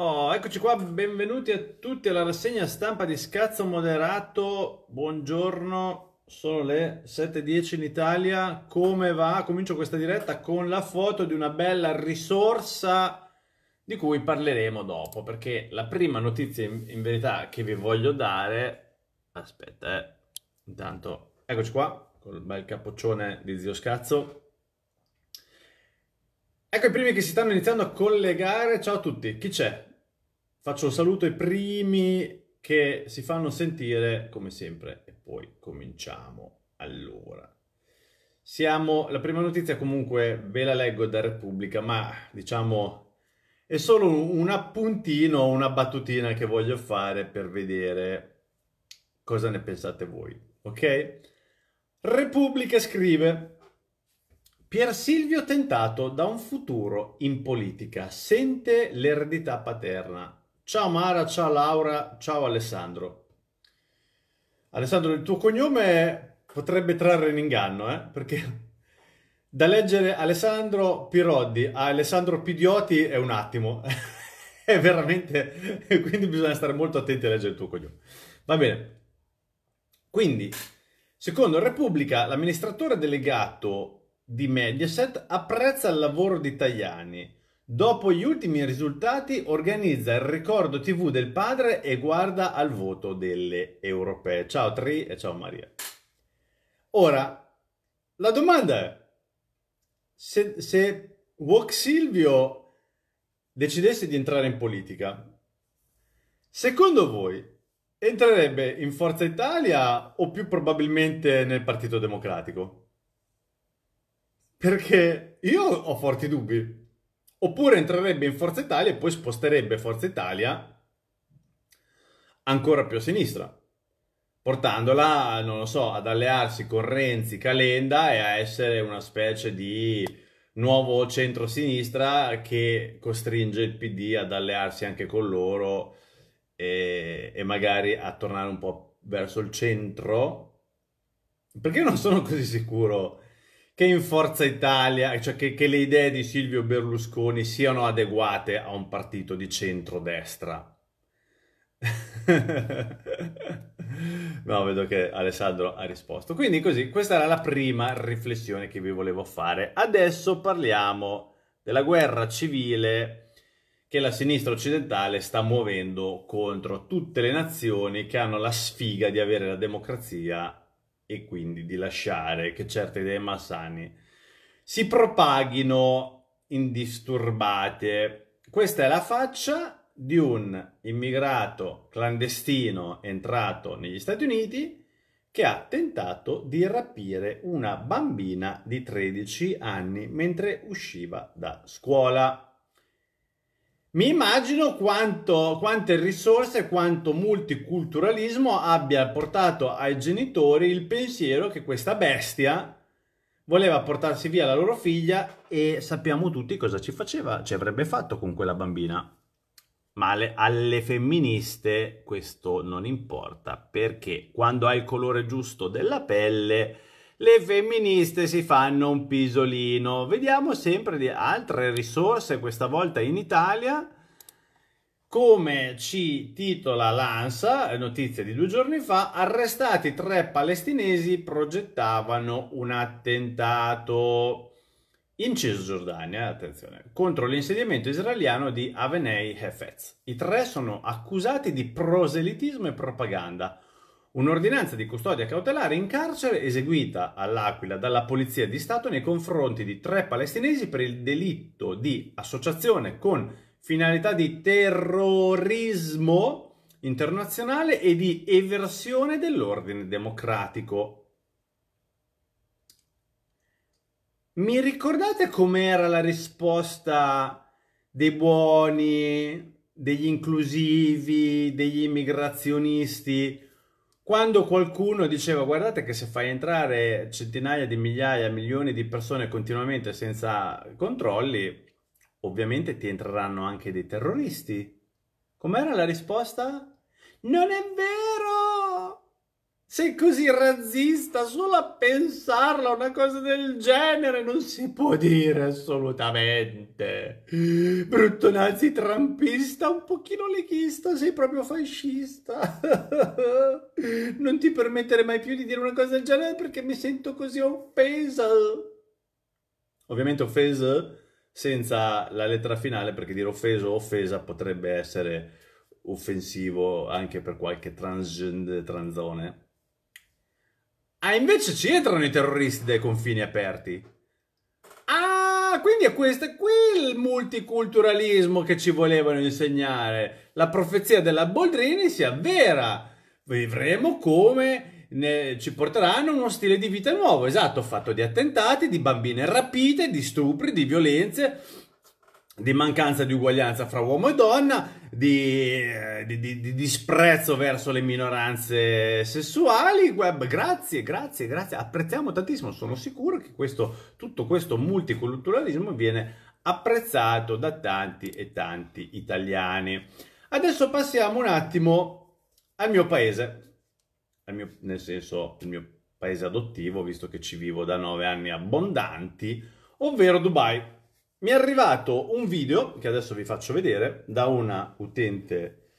Oh, eccoci qua, benvenuti a tutti alla rassegna stampa di Scazzo Moderato. Buongiorno, sono le 7.10 in Italia. Come va? Comincio questa diretta con la foto di una bella risorsa di cui parleremo dopo, perché la prima notizia in, in verità che vi voglio dare... Aspetta, eh. Intanto, eccoci qua, col bel capoccione di Zio Scazzo. Ecco i primi che si stanno iniziando a collegare. Ciao a tutti, chi c'è? Faccio un saluto ai primi che si fanno sentire, come sempre, e poi cominciamo. Allora, siamo, la prima notizia comunque ve la leggo da Repubblica, ma diciamo è solo un, un appuntino, una battutina che voglio fare per vedere cosa ne pensate voi, ok? Repubblica scrive Pier Silvio tentato da un futuro in politica, sente l'eredità paterna, Ciao Mara, ciao Laura, ciao Alessandro. Alessandro, il tuo cognome potrebbe trarre in inganno, eh? perché da leggere Alessandro Piroddi a Alessandro Pidioti è un attimo, è veramente, quindi bisogna stare molto attenti a leggere il tuo cognome. Va bene, quindi, secondo Repubblica, l'amministratore delegato di Mediaset apprezza il lavoro di Tajani Dopo gli ultimi risultati organizza il ricordo TV del padre e guarda al voto delle europee. Ciao Tri e ciao Maria. Ora, la domanda è se, se Wok Silvio decidesse di entrare in politica, secondo voi entrerebbe in Forza Italia o più probabilmente nel Partito Democratico? Perché io ho forti dubbi. Oppure entrerebbe in Forza Italia e poi sposterebbe Forza Italia ancora più a sinistra, portandola, non lo so, ad allearsi con Renzi, Calenda e a essere una specie di nuovo centro-sinistra che costringe il PD ad allearsi anche con loro e, e magari a tornare un po' verso il centro. Perché non sono così sicuro che in Forza Italia, cioè che, che, le idee di Silvio Berlusconi siano adeguate a un partito di centrodestra. no, vedo che Alessandro ha risposto. Quindi così, questa era la prima riflessione che vi volevo fare. Adesso parliamo della guerra civile che la sinistra occidentale sta muovendo contro tutte le nazioni che hanno la sfiga di avere la democrazia e quindi di lasciare che certe idee massane si propaghino indisturbate. Questa è la faccia di un immigrato clandestino entrato negli Stati Uniti che ha tentato di rapire una bambina di 13 anni mentre usciva da scuola. Mi immagino quanto, quante risorse quanto multiculturalismo abbia portato ai genitori il pensiero che questa bestia voleva portarsi via la loro figlia e sappiamo tutti cosa ci faceva, ci avrebbe fatto con quella bambina. Ma alle, alle femministe questo non importa, perché quando hai il colore giusto della pelle le femministe si fanno un pisolino. Vediamo sempre di altre risorse, questa volta in Italia. Come ci titola l'ANSA, notizia di due giorni fa, arrestati tre palestinesi progettavano un attentato in Cisgiordania, attenzione, contro l'insediamento israeliano di Avenei Hefez. I tre sono accusati di proselitismo e propaganda un'ordinanza di custodia cautelare in carcere eseguita all'Aquila dalla Polizia di Stato nei confronti di tre palestinesi per il delitto di associazione con finalità di terrorismo internazionale e di eversione dell'ordine democratico. Mi ricordate com'era la risposta dei buoni, degli inclusivi, degli immigrazionisti quando qualcuno diceva guardate che se fai entrare centinaia di migliaia, milioni di persone continuamente senza controlli, ovviamente ti entreranno anche dei terroristi. Com'era la risposta? Non è vero! Sei così razzista solo a pensarla una cosa del genere non si può dire assolutamente. Brutto nazi trampista, un pochino leghista, sei proprio fascista. non ti permettere mai più di dire una cosa del genere perché mi sento così offesa. Ovviamente offesa senza la lettera finale perché dire offeso o offesa potrebbe essere offensivo anche per qualche transgender, transone Ah, invece ci entrano i terroristi dai confini aperti. Ah, quindi è questo, qui il multiculturalismo che ci volevano insegnare. La profezia della Boldrini si avvera. Vivremo come ne, ci porteranno uno stile di vita nuovo, esatto, fatto di attentati, di bambine rapite, di stupri, di violenze di mancanza di uguaglianza fra uomo e donna, di, eh, di, di, di disprezzo verso le minoranze sessuali. Web, grazie, grazie, grazie, apprezziamo tantissimo. Sono sicuro che questo, tutto questo multiculturalismo viene apprezzato da tanti e tanti italiani. Adesso passiamo un attimo al mio paese, al mio, nel senso il mio paese adottivo, visto che ci vivo da nove anni abbondanti, ovvero Dubai mi è arrivato un video che adesso vi faccio vedere da una utente,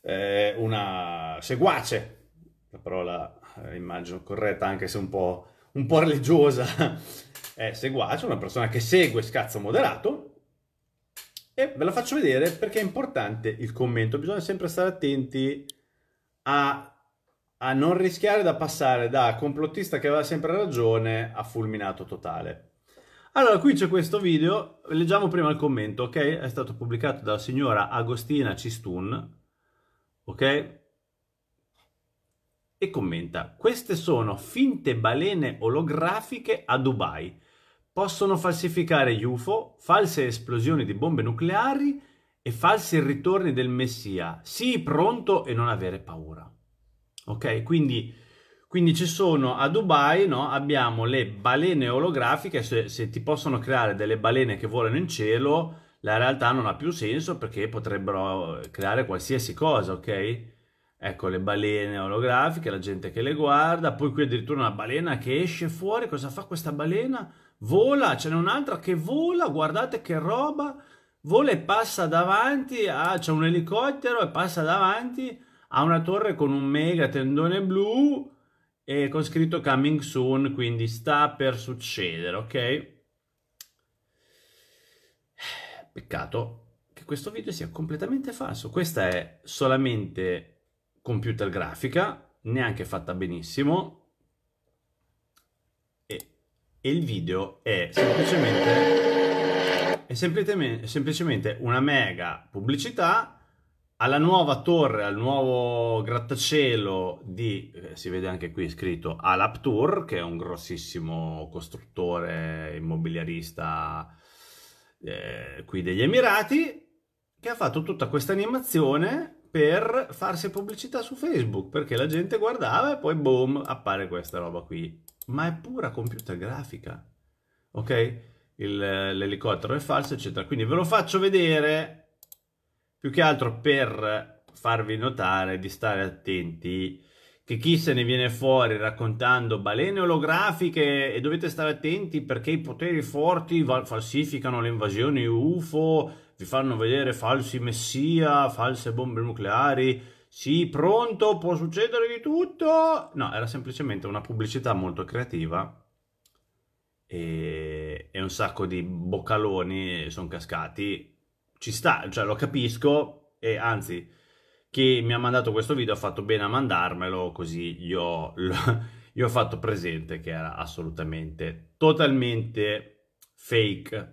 eh, una seguace, la parola eh, immagino corretta anche se un po', un po religiosa, è seguace, una persona che segue Scazzo Moderato e ve la faccio vedere perché è importante il commento, bisogna sempre stare attenti a, a non rischiare da passare da complottista che aveva sempre ragione a fulminato totale. Allora, qui c'è questo video, leggiamo prima il commento, ok? È stato pubblicato dalla signora Agostina Cistun, ok? E commenta, queste sono finte balene olografiche a Dubai. Possono falsificare UFO, false esplosioni di bombe nucleari e falsi ritorni del Messia. Sii pronto e non avere paura. Ok? Quindi quindi ci sono a Dubai, no? abbiamo le balene olografiche, se, se, ti possono creare delle balene che volano in cielo, la realtà non ha più senso perché potrebbero eh, creare qualsiasi cosa, ok? Ecco le balene olografiche, la gente che le guarda, poi qui addirittura una balena che esce fuori, cosa fa questa balena? Vola, ce n'è un'altra che vola, guardate che roba, vola e passa davanti, a, c'è un elicottero e passa davanti a una torre con un mega tendone blu, e con scritto coming soon, quindi sta per succedere, ok? Peccato che questo video sia completamente falso. Questa è solamente computer grafica, neanche fatta benissimo. E, e il video è semplicemente, è semplicemente, è semplicemente una mega pubblicità alla nuova torre, al nuovo grattacielo di, eh, si vede anche qui scritto, Alap Tour, che è un grossissimo costruttore immobiliarista eh, qui degli Emirati, che ha fatto tutta questa animazione per farsi pubblicità su Facebook, perché la gente guardava e poi boom, appare questa roba qui. Ma è pura computer grafica, ok? l'elicottero è falso, eccetera. Quindi ve lo faccio vedere più che altro per farvi notare di stare attenti che chi se ne viene fuori raccontando balene olografiche e dovete stare attenti perché i poteri forti falsificano le invasioni UFO, vi fanno vedere falsi messia, false bombe nucleari, sì, pronto, può succedere di tutto. No, era semplicemente una pubblicità molto creativa e, e un sacco di boccaloni sono cascati ci sta, cioè lo capisco e anzi chi mi ha mandato questo video ha fatto bene a mandarmelo così gli ho, gli ho fatto presente che era assolutamente totalmente fake.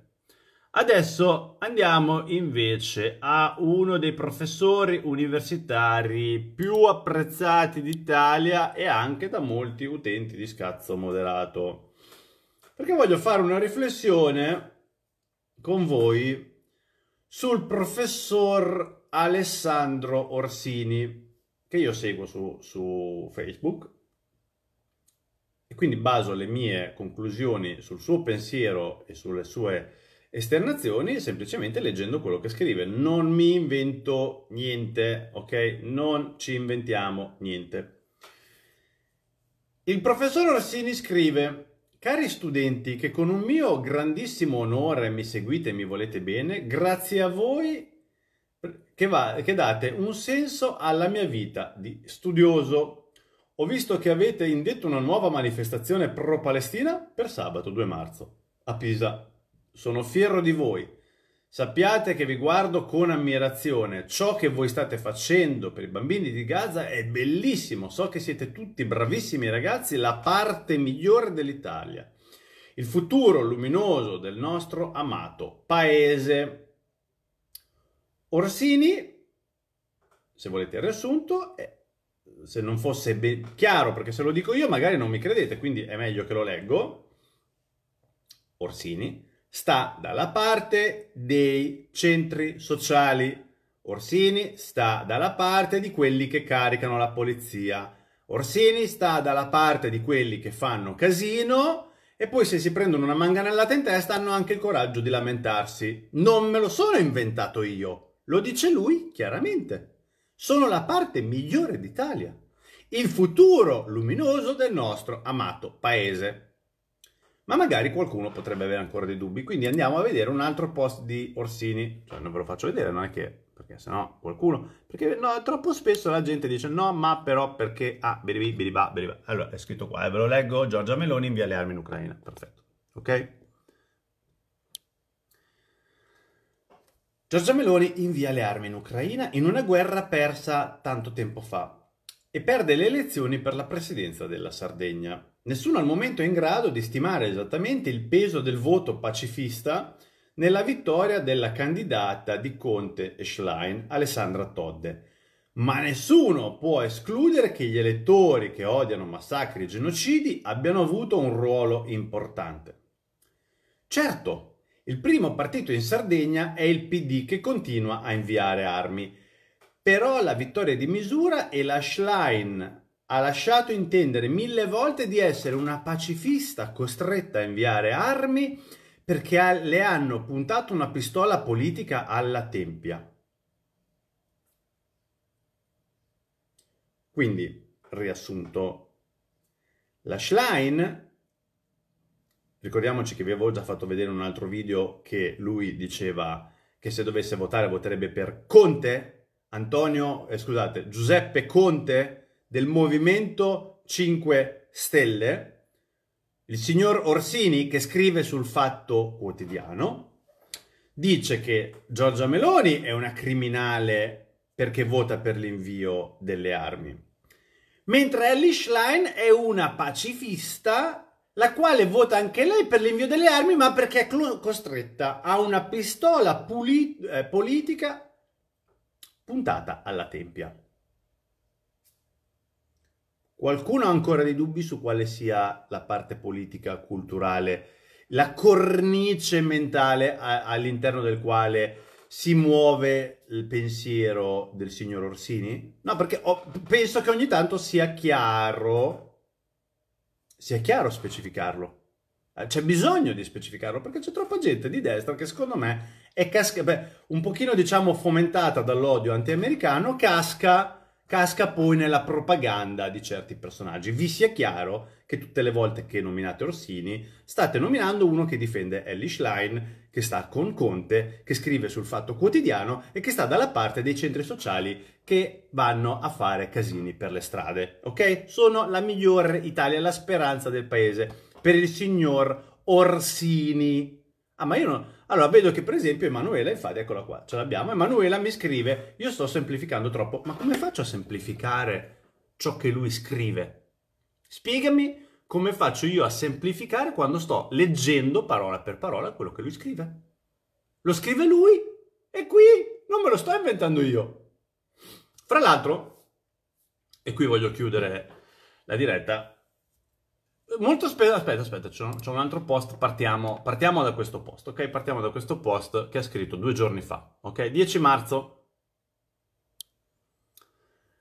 Adesso andiamo invece a uno dei professori universitari più apprezzati d'Italia e anche da molti utenti di scazzo moderato. Perché voglio fare una riflessione con voi sul professor Alessandro Orsini, che io seguo su, su Facebook, e quindi baso le mie conclusioni sul suo pensiero e sulle sue esternazioni semplicemente leggendo quello che scrive. Non mi invento niente, ok? Non ci inventiamo niente. Il professor Orsini scrive Cari studenti che con un mio grandissimo onore mi seguite e mi volete bene, grazie a voi che, va, che date un senso alla mia vita di studioso, ho visto che avete indetto una nuova manifestazione pro-Palestina per sabato 2 marzo a Pisa. Sono fiero di voi Sappiate che vi guardo con ammirazione. Ciò che voi state facendo per i bambini di Gaza è bellissimo. So che siete tutti bravissimi ragazzi, la parte migliore dell'Italia. Il futuro luminoso del nostro amato paese. Orsini, se volete il riassunto, se non fosse ben chiaro, perché se lo dico io magari non mi credete, quindi è meglio che lo leggo. Orsini sta dalla parte dei centri sociali. Orsini sta dalla parte di quelli che caricano la polizia. Orsini sta dalla parte di quelli che fanno casino e poi se si prendono una manganellata in testa hanno anche il coraggio di lamentarsi. Non me lo sono inventato io, lo dice lui chiaramente. Sono la parte migliore d'Italia, il futuro luminoso del nostro amato paese ma magari qualcuno potrebbe avere ancora dei dubbi. Quindi andiamo a vedere un altro post di Orsini, cioè non ve lo faccio vedere, non è che perché sennò qualcuno perché no, troppo spesso la gente dice no, ma però perché ah, biribi, biriba, biriba. Allora, è scritto qua, eh, ve lo leggo, Giorgia Meloni invia le armi in Ucraina. Perfetto. Ok? Giorgia Meloni invia le armi in Ucraina in una guerra persa tanto tempo fa e perde le elezioni per la presidenza della Sardegna. Nessuno al momento è in grado di stimare esattamente il peso del voto pacifista nella vittoria della candidata di Conte e Schlein, Alessandra Todde. Ma nessuno può escludere che gli elettori che odiano massacri e genocidi abbiano avuto un ruolo importante. Certo, il primo partito in Sardegna è il PD che continua a inviare armi, però la vittoria di misura e la Schlein ha lasciato intendere mille volte di essere una pacifista costretta a inviare armi perché le hanno puntato una pistola politica alla tempia. Quindi, riassunto, la Schlein, ricordiamoci che vi avevo già fatto vedere un altro video che lui diceva che se dovesse votare voterebbe per Conte, Antonio, eh, scusate, Giuseppe Conte, del Movimento 5 Stelle, il signor Orsini, che scrive sul Fatto Quotidiano, dice che Giorgia Meloni è una criminale perché vota per l'invio delle armi, mentre Alice Schlein è una pacifista la quale vota anche lei per l'invio delle armi, ma perché è costretta a una pistola eh, politica puntata alla tempia. Qualcuno ha ancora dei dubbi su quale sia la parte politica, culturale, la cornice mentale a- all'interno del quale si muove il pensiero del signor Orsini? No, perché ho, penso che ogni tanto sia chiaro, sia chiaro specificarlo. Eh, c'è bisogno di specificarlo perché c'è troppa gente di destra che secondo me è casca, beh, un pochino diciamo fomentata dall'odio anti-americano, casca casca poi nella propaganda di certi personaggi. Vi sia chiaro che tutte le volte che nominate Orsini state nominando uno che difende Ellie Schlein, che sta con Conte, che scrive sul Fatto Quotidiano e che sta dalla parte dei centri sociali che vanno a fare casini per le strade. Ok? Sono la migliore Italia, la speranza del paese per il signor Orsini. Ah, ma io non... Allora, vedo che per esempio Emanuela, infatti, eccola qua, ce l'abbiamo. Emanuela mi scrive, io sto semplificando troppo. Ma come faccio a semplificare ciò che lui scrive? Spiegami come faccio io a semplificare quando sto leggendo parola per parola quello che lui scrive. Lo scrive lui e qui non me lo sto inventando io. Fra l'altro, e qui voglio chiudere la diretta, molto spesso, aspetta, aspetta, c'è un, c'è un altro post, partiamo, partiamo, da questo post, ok? Partiamo da questo post che ha scritto due giorni fa, ok? 10 marzo.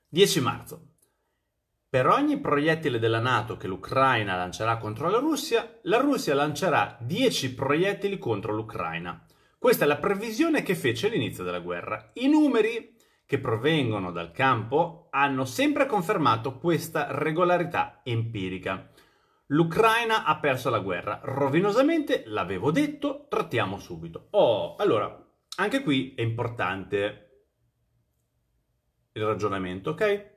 10 marzo. Per ogni proiettile della Nato che l'Ucraina lancerà contro la Russia, la Russia lancerà 10 proiettili contro l'Ucraina. Questa è la previsione che fece all'inizio della guerra. I numeri che provengono dal campo hanno sempre confermato questa regolarità empirica. L'Ucraina ha perso la guerra. Rovinosamente, l'avevo detto, trattiamo subito. Oh, allora, anche qui è importante il ragionamento, ok?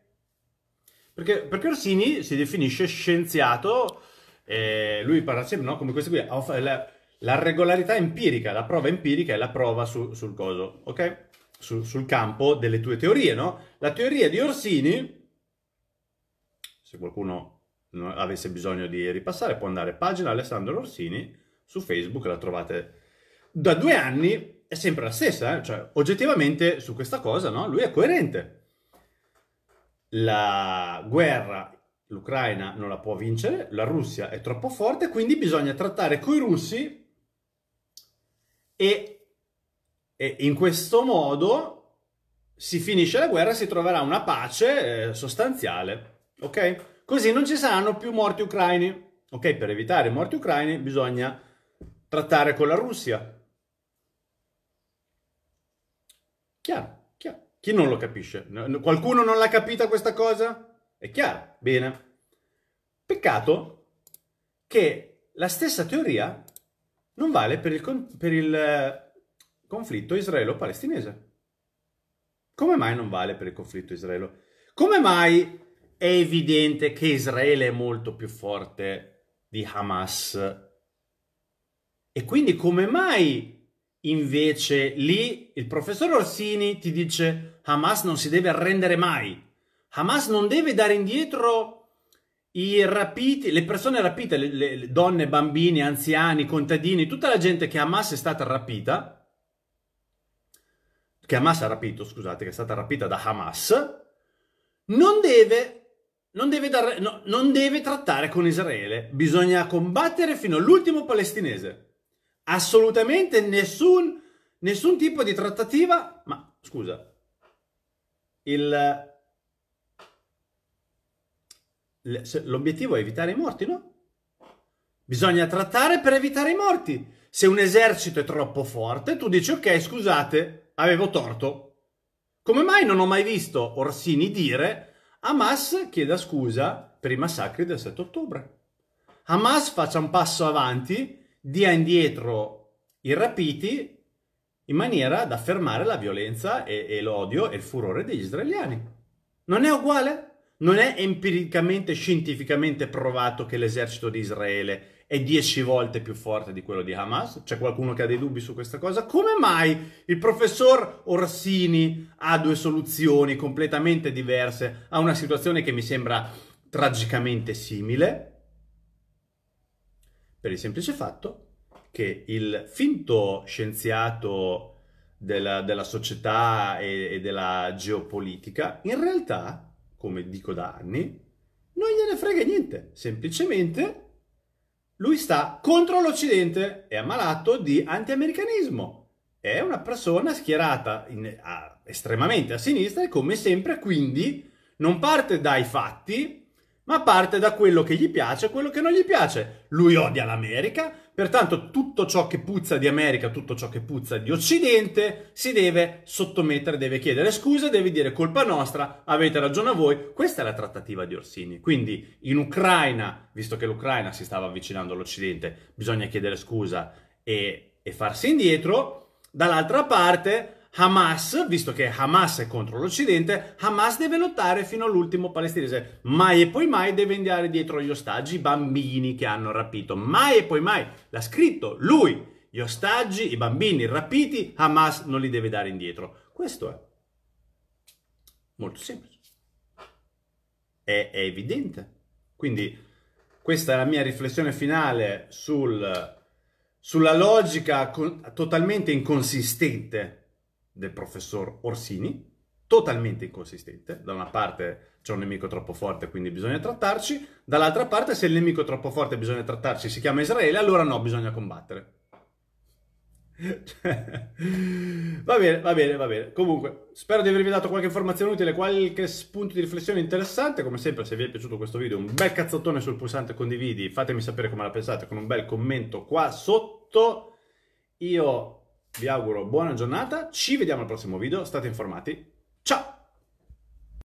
Perché, perché Orsini si definisce scienziato, eh, lui parla sempre no? come questo qui, la, la, regolarità empirica, la prova empirica è la prova su, sul coso, ok? Su, sul campo delle tue teorie, no? La teoria di Orsini, se qualcuno avesse bisogno di ripassare può andare pagina Alessandro Orsini su Facebook, la trovate da due anni, è sempre la stessa, eh? cioè oggettivamente su questa cosa no? lui è coerente. La guerra l'Ucraina non la può vincere, la Russia è troppo forte, quindi bisogna trattare coi russi e, e, in questo modo si finisce la guerra, e si troverà una pace eh, sostanziale, ok? Così non ci saranno più morti ucraini. Ok, per evitare morti ucraini bisogna trattare con la Russia. Chiaro, chiaro. Chi non lo capisce? Qualcuno non l'ha capita questa cosa? È chiaro, bene. Peccato che la stessa teoria non vale per il, per il eh, conflitto israelo-palestinese. Come mai non vale per il conflitto israelo? Come mai è evidente che Israele è molto più forte di Hamas. E quindi come mai invece lì il professor Orsini ti dice Hamas non si deve arrendere mai, Hamas non deve dare indietro i rapiti, le persone rapite, le, le donne, bambini, anziani, contadini, tutta la gente che Hamas è stata rapita, che Hamas ha rapito, scusate, che è stata rapita da Hamas, non deve non deve, dare, no, non deve trattare con Israele, bisogna combattere fino all'ultimo palestinese. Assolutamente nessun, nessun tipo di trattativa, ma scusa, il, L'obiettivo è evitare i morti, no? Bisogna trattare per evitare i morti. Se un esercito è troppo forte, tu dici ok, scusate, avevo torto. Come mai non ho mai visto Orsini dire Hamas chieda scusa per i massacri del 7 ottobre. Hamas faccia un passo avanti, dia indietro i rapiti in maniera da fermare la violenza e, e l'odio e il furore degli israeliani. Non è uguale? Non è empiricamente, scientificamente provato che l'esercito di Israele è 10 volte più forte di quello di Hamas. C'è qualcuno che ha dei dubbi su questa cosa? Come mai il professor Orsini ha due soluzioni completamente diverse a una situazione che mi sembra tragicamente simile? Per il semplice fatto che il finto scienziato della, della società e, e della geopolitica, in realtà, come dico da anni, non gliene frega niente, semplicemente lui sta contro l'Occidente, è ammalato di antiamericanismo, è una persona schierata in, a, estremamente a sinistra e come sempre quindi non parte dai fatti, ma parte da quello che gli piace e quello che non gli piace. Lui odia l'America, pertanto tutto ciò che puzza di America, tutto ciò che puzza di Occidente, si deve sottomettere, deve chiedere scusa, deve dire colpa nostra, avete ragione voi. Questa è la trattativa di Orsini. Quindi in Ucraina, visto che l'Ucraina si stava avvicinando all'Occidente, bisogna chiedere scusa e, e farsi indietro. Dall'altra parte Hamas, visto che Hamas è contro l'Occidente, Hamas deve lottare fino all'ultimo palestinese. Mai e poi mai deve inviare dietro gli ostaggi i bambini che hanno rapito. Mai e poi mai. L'ha scritto lui. Gli ostaggi, i bambini rapiti, Hamas non li deve dare indietro. Questo è. Molto semplice. È, è evidente. Quindi questa è la mia riflessione finale sul, sulla logica con, totalmente inconsistente del professor Orsini, totalmente inconsistente. Da una parte c'è un nemico troppo forte, quindi bisogna trattarci, dall'altra parte se il nemico è troppo forte e bisogna trattarci si chiama Israele, allora no, bisogna combattere. Cioè, va bene, va bene, va bene. Comunque, spero di avervi dato qualche informazione utile, qualche spunto di riflessione interessante. Come sempre, se vi è piaciuto questo video, un bel cazzottone sul pulsante condividi. Fatemi sapere come la pensate con un bel commento qua sotto. Io vi auguro buona giornata, ci vediamo al prossimo video, state informati, ciao!